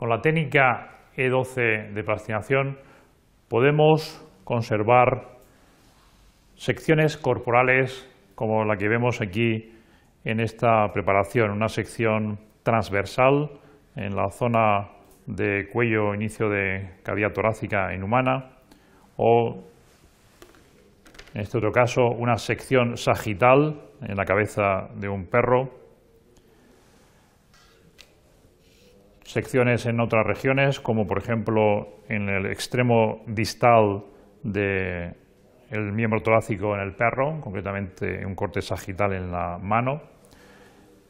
Con la técnica E12 de plastinación podemos conservar secciones corporales como la que vemos aquí en esta preparación, una sección transversal en la zona de cuello, inicio de cavidad torácica inhumana, o en este otro caso una sección sagital en la cabeza de un perro, secciones en otras regiones, como por ejemplo en el extremo distal del miembro torácico en el perro, concretamente un corte sagital en la mano.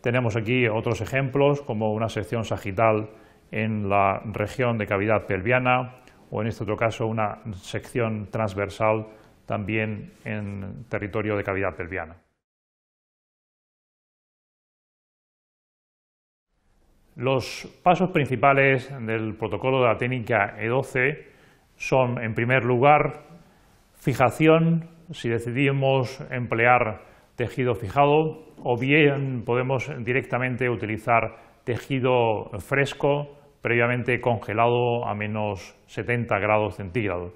Tenemos aquí otros ejemplos, como una sección sagital en la región de cavidad pelviana o en este otro caso una sección transversal también en territorio de cavidad pelviana. Los pasos principales del protocolo de la técnica E12 son, en primer lugar, fijación, si decidimos emplear tejido fijado, o bien podemos directamente utilizar tejido fresco previamente congelado a menos 70 grados centígrados.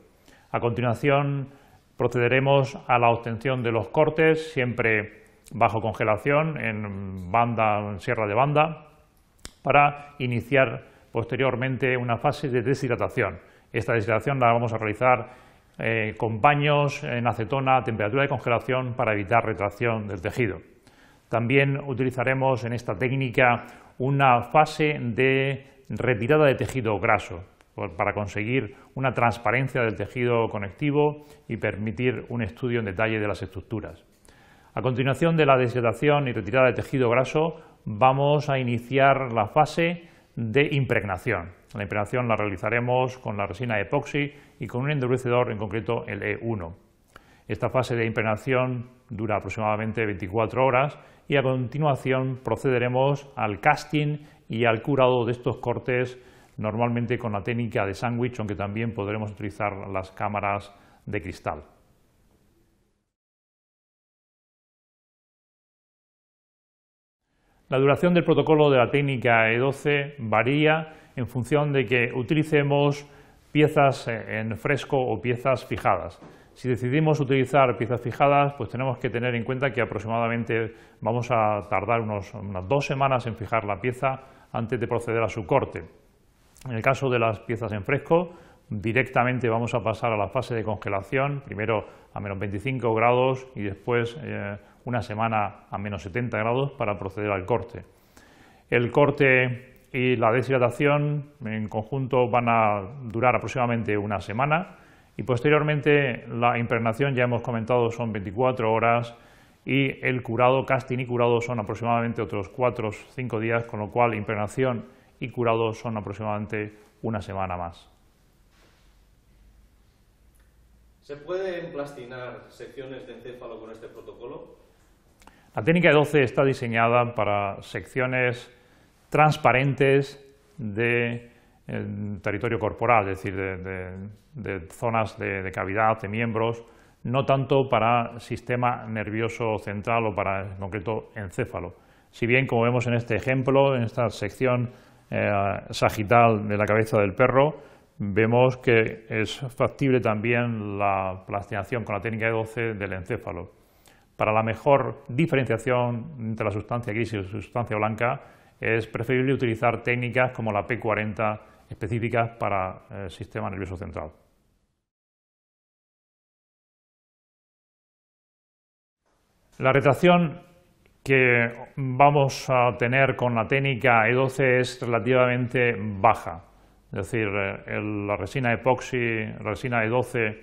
A continuación procederemos a la obtención de los cortes, siempre bajo congelación, en sierra de banda, para iniciar posteriormente una fase de deshidratación. Esta deshidratación la vamos a realizar eh, con baños en acetona a temperatura de congelación para evitar retracción del tejido. También utilizaremos en esta técnica una fase de retirada de tejido graso para conseguir una transparencia del tejido conectivo y permitir un estudio en detalle de las estructuras. A continuación de la deshidratación y retirada de tejido graso, vamos a iniciar la fase de impregnación. La impregnación la realizaremos con la resina epoxi y con un endurecedor, en concreto el E1. Esta fase de impregnación dura aproximadamente 24 horas y a continuación procederemos al casting y al curado de estos cortes, normalmente con la técnica de sándwich, aunque también podremos utilizar las cámaras de cristal. La duración del protocolo de la técnica E12 varía en función de que utilicemos piezas eh, en fresco o piezas fijadas. Si decidimos utilizar piezas fijadas, pues tenemos que tener en cuenta que aproximadamente vamos a tardar unas dos semanas en fijar la pieza antes de proceder a su corte. En el caso de las piezas en fresco, directamente vamos a pasar a la fase de congelación, primero a menos 25 grados y después eh, una semana a menos 70 grados para proceder al corte. El corte y la deshidratación en conjunto van a durar aproximadamente una semana y posteriormente la impregnación, ya hemos comentado, son 24 horas y el curado, casting y curado son aproximadamente otros 4 o 5 días, con lo cual impregnación y curado son aproximadamente una semana más. ¿Se pueden plastinar secciones de encéfalo con este protocolo? La técnica de 12 está diseñada para secciones transparentes de eh, territorio corporal, es decir, de, zonas de, cavidad, de miembros, no tanto para sistema nervioso central o para, en concreto, encéfalo. Si bien, como vemos en este ejemplo, en esta sección eh, sagital de la cabeza del perro, vemos que es factible también la plastinación con la técnica de 12 del encéfalo para la mejor diferenciación entre la sustancia gris y la sustancia blanca es preferible utilizar técnicas como la P40 específicas para el eh, sistema nervioso central. La retracción que vamos a tener con la técnica E12 es relativamente baja, es decir, eh, la resina epoxi, resina E12,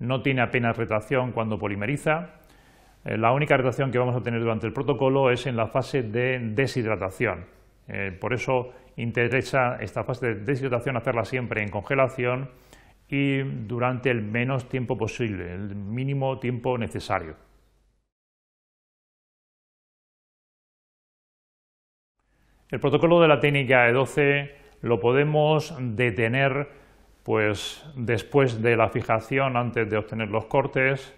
no tiene apenas retracción cuando polimeriza, eh, la única rotación que vamos a tener durante el protocolo es en la fase de deshidratación. Eh, por eso interesa esta fase de deshidratación hacerla siempre en congelación y durante el menos tiempo posible, el mínimo tiempo necesario. El protocolo de la técnica E12 lo podemos detener pues, después de la fijación, antes de obtener los cortes,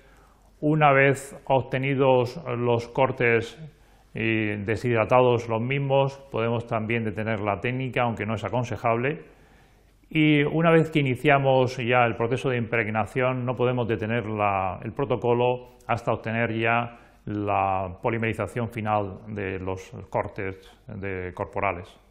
una vez obtenidos los cortes deshidratados los mismos, podemos también detener la técnica, aunque no es aconsejable. Y una vez que iniciamos ya el proceso de impregnación, no podemos detener el protocolo hasta obtener ya la polimerización final de los cortes corporales.